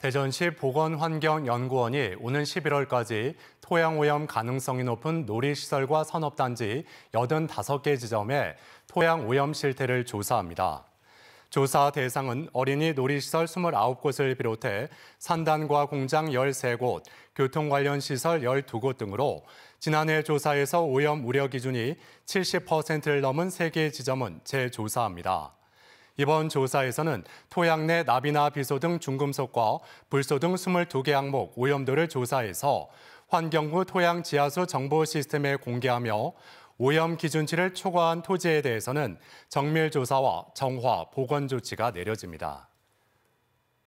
대전시 보건환경연구원이 오는 11월까지 토양오염 가능성이 높은 놀이시설과 산업단지 85개 지점에 토양오염 실태를 조사합니다. 조사 대상은 어린이 놀이시설 29곳을 비롯해 산단과 공장 13곳, 교통 관련 시설 12곳 등으로 지난해 조사에서 오염 우려 기준이 70%를 넘은 3개 지점은 재조사합니다. 이번 조사에서는 토양 내 나비나 비소 등 중금속과 불소 등 22개 항목 오염도를 조사해서 환경부 토양 지하수 정보 시스템에 공개하며 오염 기준치를 초과한 토지에 대해서는 정밀 조사와 정화, 보건 조치가 내려집니다.